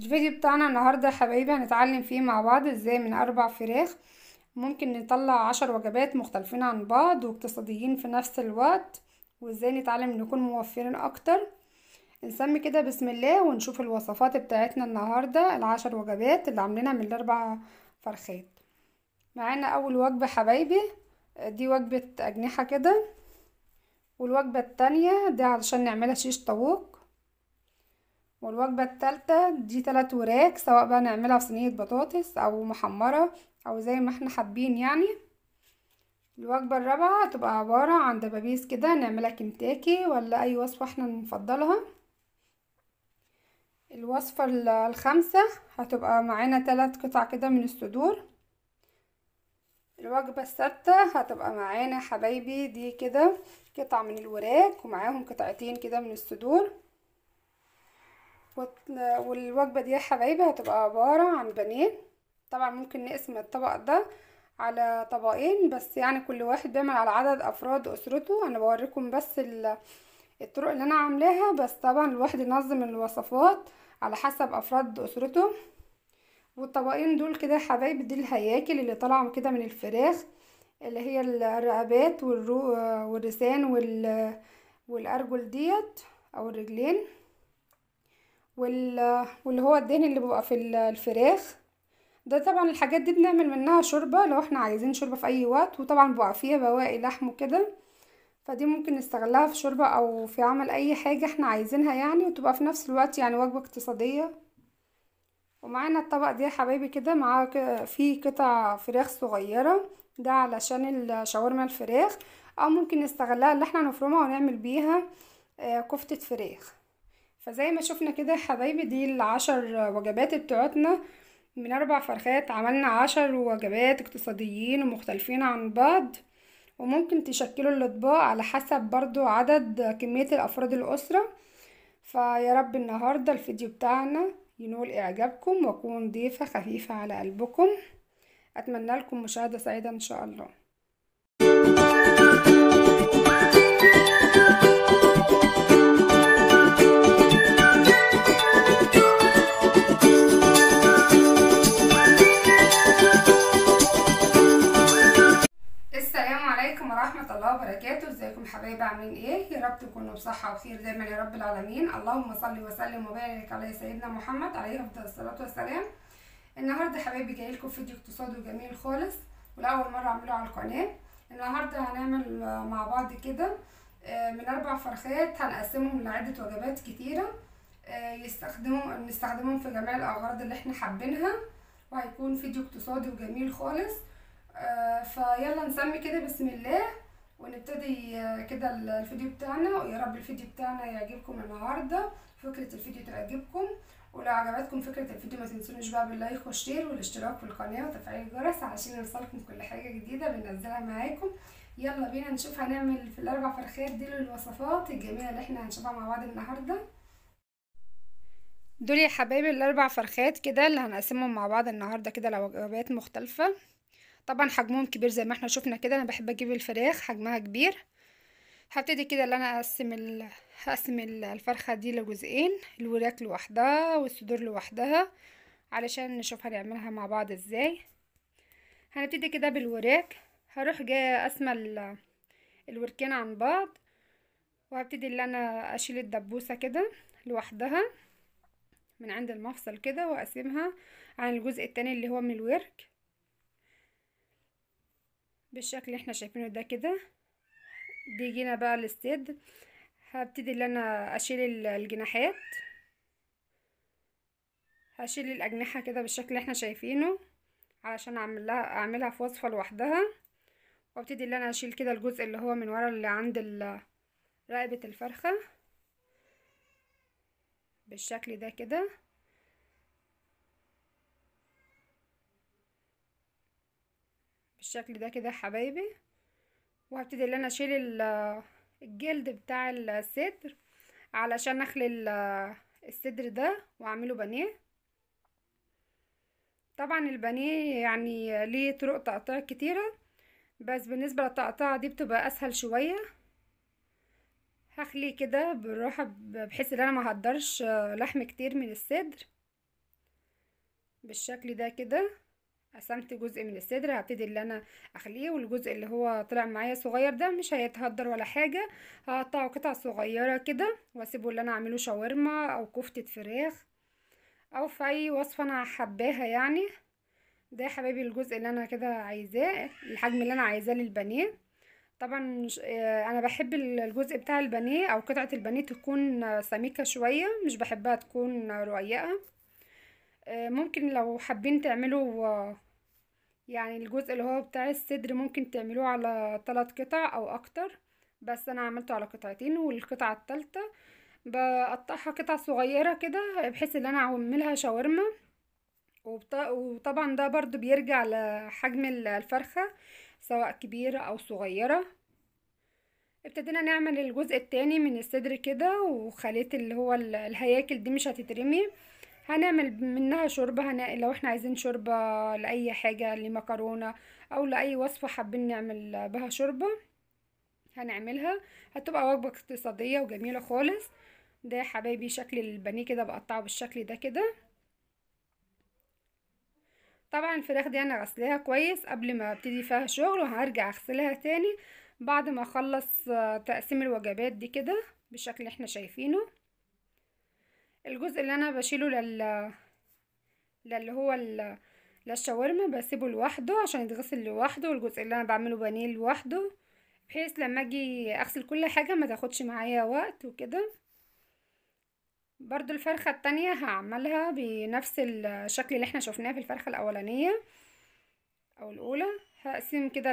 الفيديو بتاعنا النهاردة يا حبايبي هنتعلم فيه مع بعض ازاي من اربع فراخ ممكن نطلع عشر وجبات مختلفين عن بعض واقتصاديين في نفس الوقت وازاي نتعلم نكون موفرين اكتر نسمي كده بسم الله ونشوف الوصفات بتاعتنا النهاردة العشر وجبات اللي عاملينها من الاربع فرخات معانا اول وجبة حبايبي دي وجبة اجنحة كده والوجبة التانية دي علشان نعملها شيش طاووق والوجبة التالتة دي تلات وراك سواء بقى نعملها في صينية بطاطس او محمرة او زي ما احنا حابين يعني الوجبة الرابعة هتبقى عبارة عن دبابيس كده نعملها كنتاكي ولا اي وصفة احنا نفضلها الوصفة الخامسة هتبقى معانا تلات قطع كده من الصدور الوجبة السادسة هتبقى معانا حبايبي دي كده قطع من الوراك ومعاهم قطعتين كده من الصدور والوجبة دي يا حبايبي هتبقى عبارة عن بانيه طبعا ممكن نقسم الطبق ده على طبقين بس يعني كل واحد بيعمل على عدد افراد اسرته انا بوريكم بس الطرق اللي انا عاملاها بس طبعا الواحد ينظم الوصفات على حسب افراد اسرته والطبقين دول كده حبايبي دي الهياكل اللي طالعه كده من الفراخ اللي هي الرقبات والرو والرسان والارجل ديت او الرجلين واللي هو الدهن اللي بيبقى في الفراخ ده طبعا الحاجات دي بنعمل منها شوربة لو احنا عايزين شوربة في اي وقت وطبعا بيبقى فيها بواقي لحم وكده فدي ممكن نستغلها في شوربة او في عمل اي حاجة احنا عايزينها يعني وتبقى في نفس الوقت يعني وجبة اقتصادية ومعانا الطبق ده يا حبايبي كده معاه فيه قطع فراخ صغيرة ده علشان الشاورما الفراخ او ممكن نستغلها اللي احنا نفرمها ونعمل بيها آه، كفتة فراخ فزي ما شفنا كده يا حبايبي دي العشر وجبات بتوعتنا من اربع فرخات عملنا عشر وجبات اقتصاديين ومختلفين عن بعض وممكن تشكلوا الاطباق على حسب برضو عدد كمية الافراد الاسرة فيا رب النهاردة الفيديو بتاعنا ينول اعجابكم واكون ضيفة خفيفة على قلبكم اتمنى لكم مشاهدة سعيدة ان شاء الله ورحمة الله وبركاته ازيكم حبايبي عاملين ايه يا رب تكونوا بصحة وخير دايما يا رب العالمين اللهم صل وسلم وبارك على سيدنا محمد عليه أفضل الصلاة والسلام النهاردة حبايبي جايلكم فيديو اقتصادي وجميل خالص ولأول مرة أعمله على القناة النهاردة هنعمل مع بعض كده آه، من أربع فرخات هنقسمهم لعدة وجبات كتيرة آه، يستخدموا نستخدمهم في جميع الأغراض اللي احنا حابينها وهيكون فيديو اقتصادي وجميل خالص آه، فيلا نسمي كده بسم الله نبتدي آه، كده الفيديو بتاعنا ويا رب الفيديو بتاعنا يعجبكم النهارده فكره الفيديو تعجبكم ولو عجبتكم فكره الفيديو ما تنسونيش بقى باللايك والشير والاشتراك في القناه وتفعيل الجرس علشان يوصلكم كل حاجه جديده بننزلها معاكم يلا بينا نشوف هنعمل في الاربع فرخات دول الوصفات الجميله اللي احنا هنشوفها مع بعض النهارده دول يا حبايبي الاربع فرخات كده اللي هنقسمهم مع بعض النهارده كده لوجبات مختلفه طبعا حجمهم كبير زي ما احنا شفنا كده انا بحب اجيب الفراخ حجمها كبير هبتدي كده ان انا اقسم هقسم الفرخه دي لجزئين الوراك لوحدها والصدور لوحدها علشان نشوف هنعملها مع بعض ازاي هنبتدي كده بالوراك هروح جاي اقسم ال... الوركين عن بعض وهبتدي ان انا اشيل الدبوسه كده لوحدها من عند المفصل كده واقسمها عن الجزء التاني اللي هو من الورك بالشكل اللي احنا شايفينه ده كده دي جينا بقى الاستيد هبتدي ان انا اشيل الجناحات هشيل الاجنحة كده بالشكل اللي احنا شايفينه علشان اعملها اعملها في وصفة لوحدها وابتدي ان انا اشيل كده الجزء اللي هو من ورا اللي عند رقبة الفرخة بالشكل ده كده بالشكل ده كده حبايبي وهبتدي ان انا اشيل الجلد بتاع الصدر علشان اخلي الصدر ده واعمله بانيه طبعا البانيه يعني ليه طرق تقطيع كتيره بس بالنسبه للتقطيعه دي بتبقى اسهل شويه هخليه كده بالراحه بحيث ان انا ما هقدرش لحم كتير من الصدر بالشكل ده كده قسمت جزء من الصدر هبتدي اللي انا اخليه والجزء اللي هو طلع معايا صغير ده مش هيتهدر ولا حاجه هقطعه قطع صغيره كده واسيبه اللي انا اعمله شاورما او كفته فراخ او في اي وصفه انا حباها يعني ده يا حبايبي الجزء اللي انا كده عايزاه الحجم اللي انا عايزاه للبانيه طبعا آه، انا بحب الجزء بتاع البانيه او قطعه البانيه تكون سميكه شويه مش بحبها تكون رقيقه آه، ممكن لو حابين تعملوا يعني الجزء اللي هو بتاع الصدر ممكن تعملوه على ثلاث قطع او اكتر بس انا عملته على قطعتين والقطعه الثالثه بقطعها قطع صغيره كده بحيث ان انا اعملها شاورما وطبعا ده برضو بيرجع لحجم الفرخه سواء كبيره او صغيره ابتدينا نعمل الجزء التاني من الصدر كده وخليت اللي هو الهياكل دي مش هتترمي هنعمل منها شوربة هن... لو احنا عايزين شوربة لأي حاجة لمكرونة أو لأي وصفة حابين نعمل بها شوربة هنعملها هتبقى وجبة اقتصادية وجميلة خالص ده يا حبايبي شكل البانيه كده بقطعه بالشكل ده كده طبعا الفراخ دي انا غسلاها كويس قبل ما ابتدي فيها شغل وهرجع اغسلها تاني بعد ما اخلص تقسيم الوجبات دي كده بالشكل اللي احنا شايفينه الجزء اللي انا بشيله لل للي هو ال... للشاورما بسيبه لوحده عشان يتغسل لوحده والجزء اللي انا بعمله بانيه لوحده بحيث لما اجي اغسل كل حاجه ما تاخدش معايا وقت وكده برضو الفرخه التانية هعملها بنفس الشكل اللي احنا شفناه في الفرخه الاولانيه او الاولى هقسم كده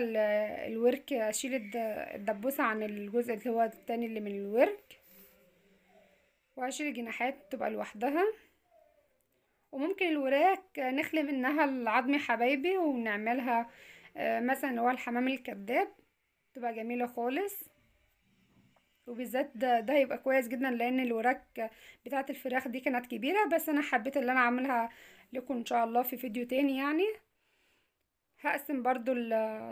الورك اشيل الدبوسه عن الجزء اللي هو التاني اللي من الورك وعشر جناحات تبقى لوحدها وممكن الوراك نخلي منها العظم حبايبي ونعملها آه، مثلا هو الحمام الكذاب تبقى جميلة خالص وبالذات ده, ده هيبقى كويس جدا لان الوراك بتاعة الفراخ دي كانت كبيرة بس انا حبيت اللي انا اعملها لكم ان شاء الله في فيديو تاني يعني هقسم برضو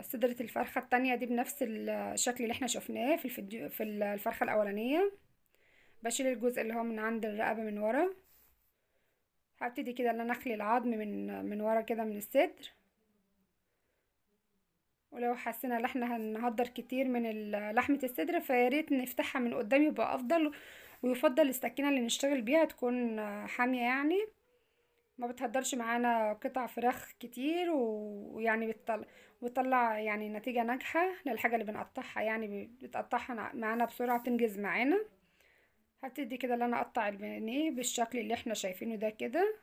صدرة الفرخة التانية دي بنفس الشكل اللي احنا شفناه في الفيديو في الفرخة الاولانية بشيل الجزء اللي هو من عند الرقبة من ورا هبتدي كده ان انا اخلي العظم من من ورا كده من الصدر ولو حسينا ان احنا هنهدر كتير من لحمة الصدر فياريت نفتحها من قدام يبقى افضل ويفضل السكينة اللي نشتغل بيها تكون حامية يعني ما بتهدرش معانا قطع فراخ كتير ويعني بتطلع بتطلع يعني نتيجة ناجحة للحاجة اللي بنقطعها يعني بتقطعها معانا بسرعة تنجز معانا هبتدي كده اللي انا اقطع البانيه بالشكل اللي احنا شايفينه ده كده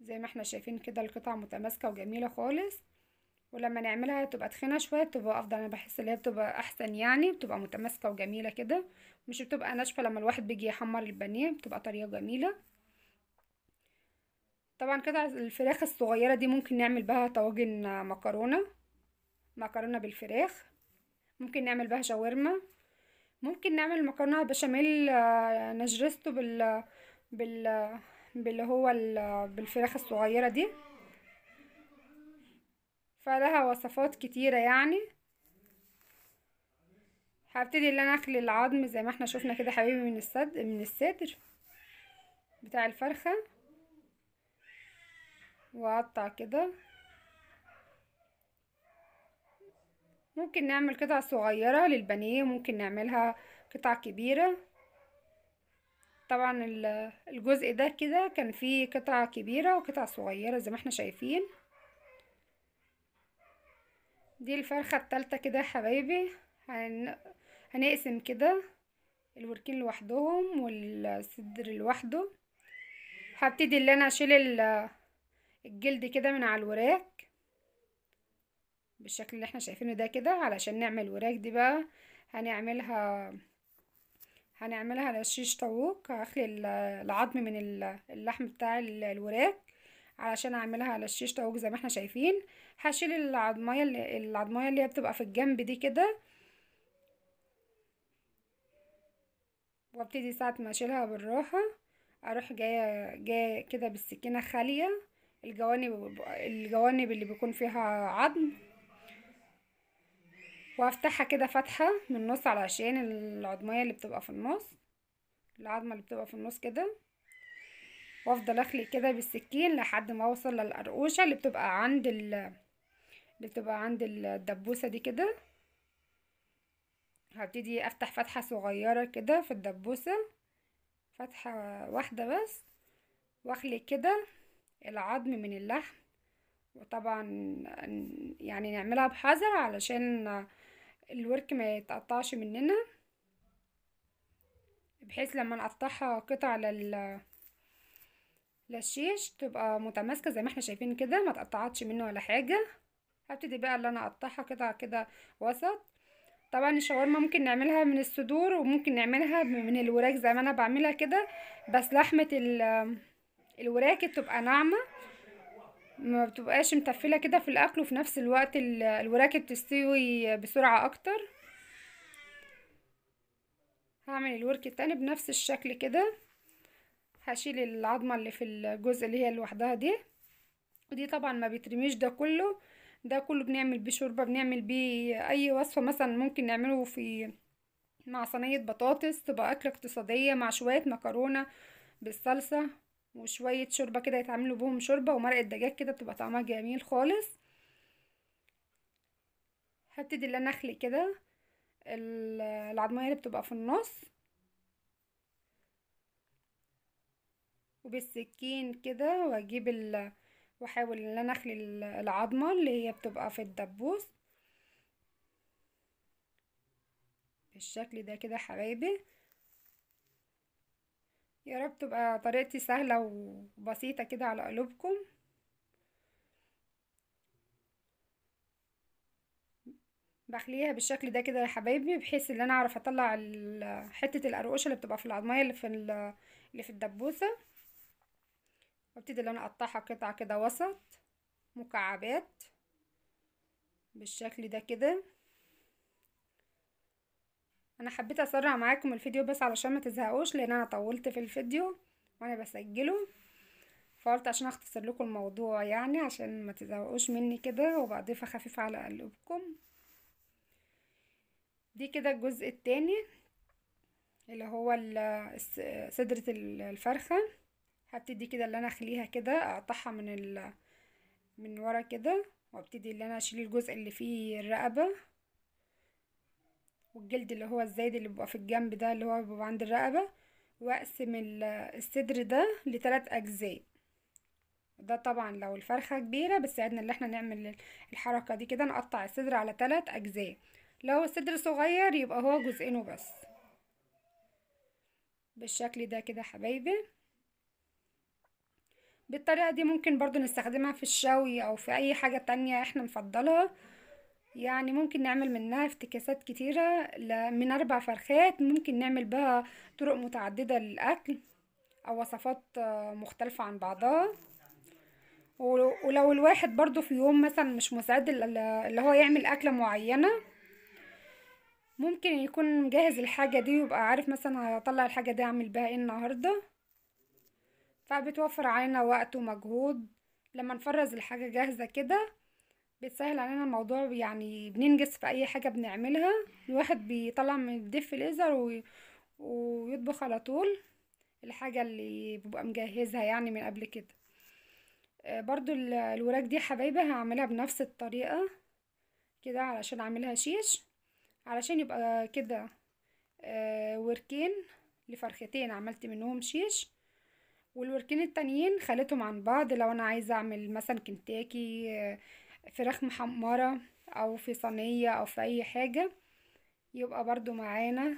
زي ما احنا شايفين كده القطع متماسكه وجميله خالص ولما نعملها تبقى تخينه شويه تبقى افضل انا بحس ان هي بتبقى احسن يعني بتبقى متماسكه وجميله كده مش بتبقى ناشفه لما الواحد بيجي يحمر البانيه بتبقى طريقة جميله طبعا كده الفراخ الصغيره دي ممكن نعمل بها طواجن مكرونه مكرونه بالفراخ ممكن نعمل بها شاورما ممكن نعمل مكرونه بشاميل آه، نجرسته بال بال باللي هو بالفراخ الصغيره دي فلها وصفات كتيره يعني هبتدي ان انا اخلي العظم زي ما احنا شفنا كده حبيبي من الصدر من الصدر بتاع الفرخه واقطع كده ممكن نعمل قطع صغيرة للبانيه ممكن نعملها قطع كبيرة طبعا الجزء ده كده كان فيه قطع كبيرة وقطع صغيرة زي ما احنا شايفين دي الفرخة التالتة كده يا حبايبي هن... هنقسم كده الوركين لوحدهم والصدر لوحده هبتدي اللي انا اشيل الجلد كده من على الوراك بالشكل اللي احنا شايفينه ده كده علشان نعمل وراك دي بقى هنعملها هنعملها على شيش طاووق هخلي العظم من اللحم بتاع الوراك علشان اعملها على الشيش طاووق زي ما احنا شايفين هشيل العظمايه اللي العظميه اللي هي بتبقى في الجنب دي كده وابتدي ساعه ما اشيلها بالراحه اروح جايه جايه كده بالسكينه خاليه الجوانب الجوانب اللي بيكون فيها عظم وهفتحها كده فتحة من النص علشان العضمية اللي بتبقى في النص العظمة اللي بتبقى في النص كده وافضل اخلق كده بالسكين لحد ما اوصل للقرقوشة اللي بتبقى عند ال اللي بتبقى عند الدبوسة دي كده هبتدي افتح فتحة صغيرة كده في الدبوسة فتحة واحدة بس واخلق كده العظم من اللحم وطبعا يعني نعملها بحذر علشان الورك ما يتقطعش مننا بحيث لما نقطعها قطع لل للشيش تبقى متماسكه زي ما احنا شايفين كده ما تقطعتش منه ولا حاجه هبتدي بقى اللي انا اقطعها قطع كده وسط طبعا الشاورما ممكن نعملها من الصدور وممكن نعملها من الوراك زي ما انا بعملها كده بس لحمه الوراك بتبقى ناعمه ما بتبقاش متفله كده في الاكل وفي نفس الوقت الوراك بتستوي بسرعه اكتر هعمل الورك التاني بنفس الشكل كده هشيل العظمه اللي في الجزء اللي هي لوحدها دي ودي طبعا ما بيترميش ده كله ده كله بنعمل بيه شوربه بنعمل بيه اي وصفه مثلا ممكن نعمله في مع صينيه بطاطس تبقى اكله اقتصاديه مع شويه مكرونه بالصلصه وشوية شوربة كده يتعملوا بهم شوربة ومرقة دجاج كده بتبقى طعمها جميل خالص هبتدي اللي انا اخلي كده العضمية اللي بتبقى في النص وبالسكين كده واجيب ال... واحاول ان انا اخلي العظمة اللي هي بتبقى في الدبوس بالشكل ده كده حبايبي يا رب تبقى طريقتي سهلة وبسيطة كده على قلوبكم بخليها بالشكل ده كده يا حبايبي بحيث ان انا اعرف اطلع حتة القرقوشة اللي بتبقى في العضمية اللي في اللي في الدبوسة وابتدي ان انا اقطعها قطع كده وسط مكعبات بالشكل ده كده انا حبيت اسرع معاكم الفيديو بس علشان ما تزهقوش لان انا طولت في الفيديو وانا بسجله فقلت عشان اختصر لكم الموضوع يعني عشان ما تزهقوش مني كده وبضيفه خفيفه على قلوبكم دي كده الجزء التاني اللي هو صدرة الفرخة هبتدي كده اللي انا اخليها كده اقطعها من ال... من ورا كده وابتدي اللي انا اشيل الجزء اللي فيه الرقبة والجلد اللي هو الزايد اللي بيبقى في الجنب ده اللي هو بيبقى عند الرقبة واقسم الصدر ده لتلات اجزاء ده طبعا لو الفرخة كبيرة بتساعدنا ان احنا نعمل الحركة دي كده نقطع الصدر على تلات اجزاء لو الصدر صغير يبقى هو جزئين وبس بالشكل ده كده حبايبي بالطريقة دي ممكن برضو نستخدمها في الشوي او في اي حاجة تانية احنا نفضلها يعني ممكن نعمل منها افتكاسات كتيرة من أربع فرخات ممكن نعمل بها طرق متعددة للأكل أو وصفات آه، مختلفة عن بعضها ولو الواحد برضو في يوم مثلا مش مساعد اللي هو يعمل أكلة معينة ممكن يكون مجهز الحاجة دي ويبقى عارف مثلا هطلع الحاجة دي أعمل بها ايه النهاردة فبتوفر علينا وقت ومجهود لما نفرز الحاجة جاهزة كده بتسهل علينا الموضوع يعني بننجز في اي حاجه بنعملها الواحد بيطلع من الدف ليزر و... ويطبخ على طول الحاجه اللي ببقى مجهزها يعني من قبل كده آه، برضو الوراك دي حبايبي هعملها بنفس الطريقه كده علشان اعملها شيش علشان يبقى كده آه، وركين لفرختين عملت منهم شيش والوركين التانيين خليتهم عن بعض لو انا عايزه اعمل مثلا كنتاكي آه، فراخ محمرة او في صينية او في اي حاجة يبقى برضو معانا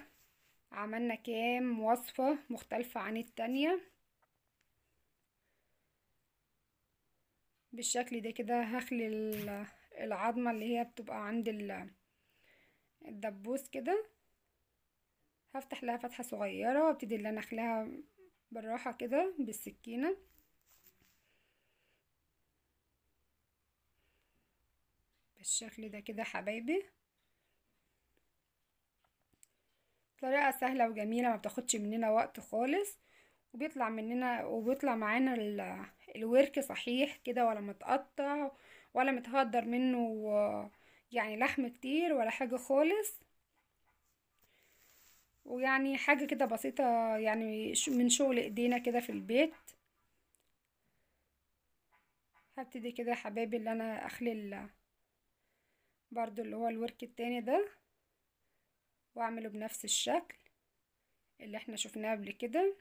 عملنا كام وصفة مختلفة عن التانية بالشكل ده كده هخلي العظمة اللي هي بتبقى عند الدبوس كده هفتح لها فتحة صغيرة وابتدي اللي انا اخليها بالراحة كده بالسكينة بالشكل ده كده حبايبي طريقة سهلة وجميلة ما بتاخدش مننا وقت خالص وبيطلع مننا وبيطلع معانا الورك صحيح كده ولا متقطع ولا متهدر منه يعني لحم كتير ولا حاجة خالص ويعني حاجة كده بسيطة يعني من شغل ايدينا كده في البيت هبتدي كده يا حبايبي اللي انا اخلي برضو اللي هو الورك التاني ده واعمله بنفس الشكل اللي احنا شفناه قبل كده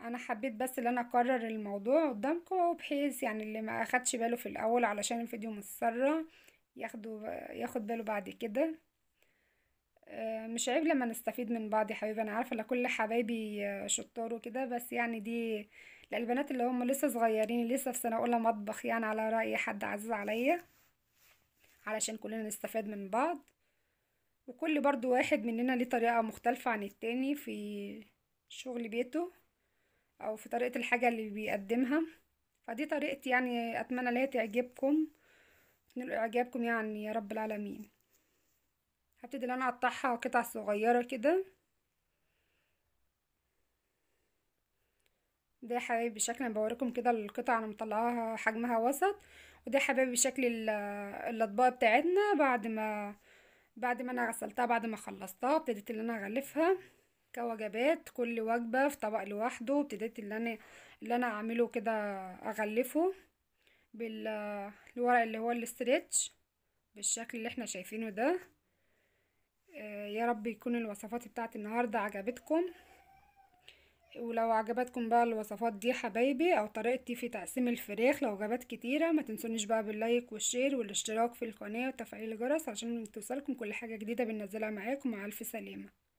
انا حبيت بس ان انا اكرر الموضوع قدامكم بحيث يعني اللي ما اخدش باله في الاول علشان الفيديو متسرع ياخده ياخد باله بعد كده مش عيب لما نستفيد من بعض يا حبيبي انا عارفه ان كل حبايبي آه، شطار وكده بس يعني دي للبنات اللي هم لسه صغيرين لسه في سنه اولى مطبخ يعني على راي حد عزيز عليا علشان كلنا نستفاد من بعض وكل برضو واحد مننا ليه طريقه مختلفه عن التاني في شغل بيته او في طريقه الحاجه اللي بيقدمها فدي طريقتي يعني اتمنى ليها تعجبكم نلقى اعجابكم يعني يا رب العالمين هبتدي ان انا اقطعها قطع صغيره كده ده يا حبايبي بشكل انا بوريكم كده القطع انا مطلعاها حجمها وسط وده يا حبايبي شكل الاطباق بتاعتنا بعد ما بعد ما انا غسلتها بعد ما خلصتها ابتديت ان انا اغلفها كوجبات كل وجبه في طبق لوحده ابتديت ان انا اللي انا اعمله كده اغلفه بالورق اللي هو الاسترتش بالشكل اللي احنا شايفينه ده آه، يا رب يكون الوصفات بتاعت النهاردة عجبتكم ولو عجبتكم بقى الوصفات دي حبايبي او طريقتي في تقسيم الفراخ لو جابت كتيرة ما تنسونيش بقى باللايك والشير والاشتراك في القناة وتفعيل الجرس عشان توصلكم كل حاجة جديدة بننزلها معاكم مع الف سلامة